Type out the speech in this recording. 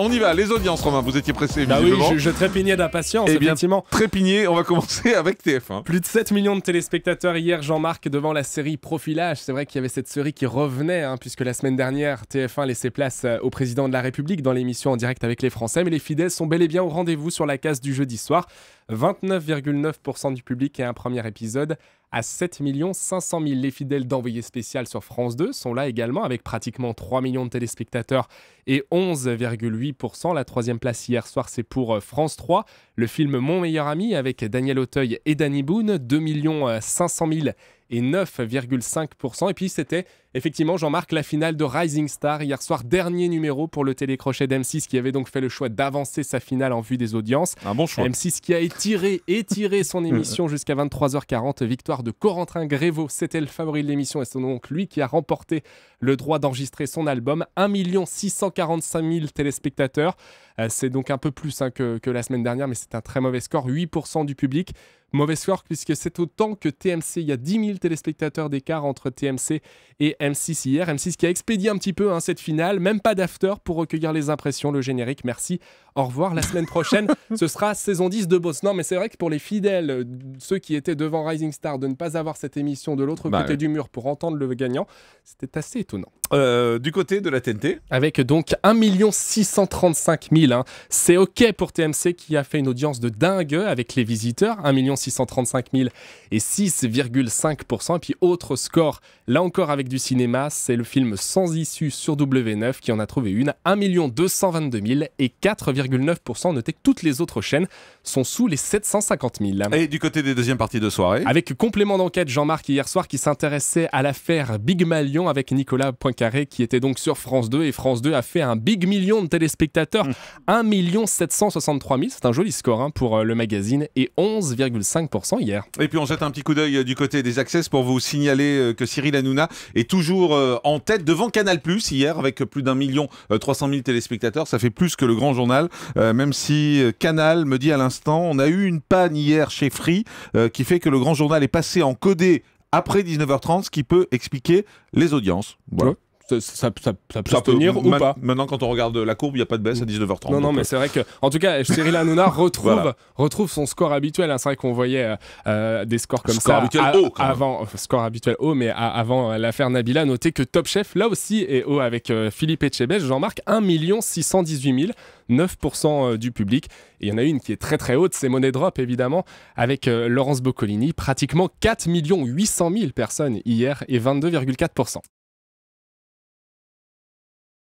On y va, les audiences, Romain, vous étiez pressé, bah oui, je, trépignais d'impatience, eh effectivement. Trépigné, on va commencer avec TF1. Plus de 7 millions de téléspectateurs hier, Jean-Marc, devant la série Profilage. C'est vrai qu'il y avait cette série qui revenait, hein, puisque la semaine dernière, TF1 laissait place euh, au président de la République dans l'émission en direct avec les Français, mais les fidèles sont bel et bien au rendez-vous sur la case du jeudi soir. 29,9% du public et un premier épisode à 7 500 000. Les fidèles d'envoyé spécial sur France 2 sont là également avec pratiquement 3 millions de téléspectateurs et 11,8%. La troisième place hier soir, c'est pour euh, France 3. Le film Mon meilleur ami avec Daniel Auteuil et Danny Boone, 2 500 000 et 9,5%. Et puis c'était effectivement, Jean-Marc, la finale de Rising Star hier soir, dernier numéro pour le télécrochet d'M6 qui avait donc fait le choix d'avancer sa finale en vue des audiences. Un bon choix. M6 qui a étiré, étiré son émission jusqu'à 23h40. Victoire de Corentin Grévaux, c'était le favori de l'émission et c'est donc lui qui a remporté le droit d'enregistrer son album. 1 645 000 téléspectateurs. Euh, c'est donc un peu plus hein, que, que la semaine dernière, mais c'est un très mauvais score. 8% du public. Mauvaise score puisque c'est autant que TMC. Il y a 10 000 téléspectateurs d'écart entre TMC et M6 hier. M6 qui a expédié un petit peu hein, cette finale, même pas d'after pour recueillir les impressions, le générique. Merci, au revoir. La semaine prochaine, ce sera saison 10 de Boss. Non, mais c'est vrai que pour les fidèles, euh, ceux qui étaient devant Rising Star, de ne pas avoir cette émission de l'autre bah côté du mur pour entendre le gagnant, c'était assez étonnant. Euh, du côté de la TNT Avec donc 1 635 000. Hein. C'est OK pour TMC qui a fait une audience de dingue avec les visiteurs. 1 million 635 000 et 6,5%. Et puis autre score, là encore avec du cinéma, c'est le film Sans issue sur W9 qui en a trouvé une, 1 222 000 et 4,9%. Notez que toutes les autres chaînes sont sous les 750 000. Et du côté des deuxièmes parties de soirée Avec complément d'enquête Jean-Marc hier soir qui s'intéressait à l'affaire Big Malion avec Nicolas Poincaré qui était donc sur France 2 et France 2 a fait un Big Million de téléspectateurs, 1 763 000, c'est un joli score hein, pour euh, le magazine et 11,5 5% hier. Et puis on jette un petit coup d'œil euh, du côté des Access pour vous signaler euh, que Cyril Hanouna est toujours euh, en tête devant Canal+, hier avec plus d'un million 300 mille téléspectateurs. Ça fait plus que le grand journal, même si Canal me dit à l'instant, on a eu une panne hier chez Free qui fait que le grand journal est passé en codé après 19h30, ce qui peut expliquer les audiences. Voilà ça, peut tenir ou pas. Maintenant, quand on regarde la courbe, il n'y a pas de baisse à 19h30. Mm. Non, non, mais euh. c'est vrai que, en tout cas, Cyril Hanouna retrouve, retrouve son score habituel. Hein. C'est vrai qu'on voyait euh, euh, des scores comme ça. avant, score habituel haut, mais avant l'affaire Nabila. Notez que Top Chef, là aussi, est haut avec Philippe Etchebest. Jean-Marc, 1 618 000. 9% du public. Et il y en a une qui est très très haute, c'est Money Drop évidemment, avec Laurence Boccolini, pratiquement 4 800 000 personnes hier et 22,4%.